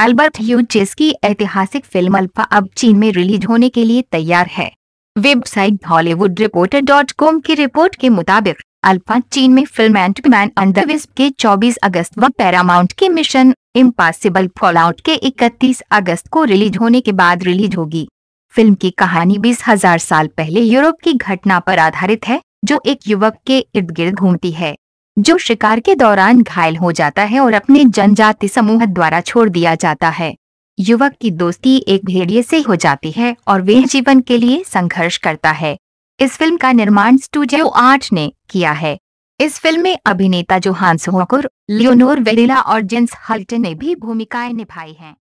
Albert Hughes की ऐतिहासिक film alpha अब चीन में रिलीज होने के लिए तैयार है website Hollywood Reporter dot com की रिपोर्ट के मुताबिक अल्फा चीन में फिल्म एंट मैन के 24 अगस्त व पैरामाउंट के मिशन इम्पॉसिबल फॉलआउट के 31 अगस्त को रिलीज होने के बाद रिलीज होगी फिल्म की कहानी बीस हजार साल पहले यूरोप की घटना पर आधारित है जो एक युवक के इर्द गिर्द घूमती है जो शिकार के दौरान घायल हो जाता है और अपने जनजाति समूह द्वारा छोड़ दिया जाता है युवक की दोस्ती एक भेड़िए से हो जाती है और वह जीवन के लिए संघर्ष करता है इस फिल्म का निर्माण स्टूडियो आर्ट ने किया है इस फिल्म में अभिनेता जोहान सोहकुर लियोनोर वेरिला और जेंस हल्टन ने भी भूमिकाएं निभाई हैं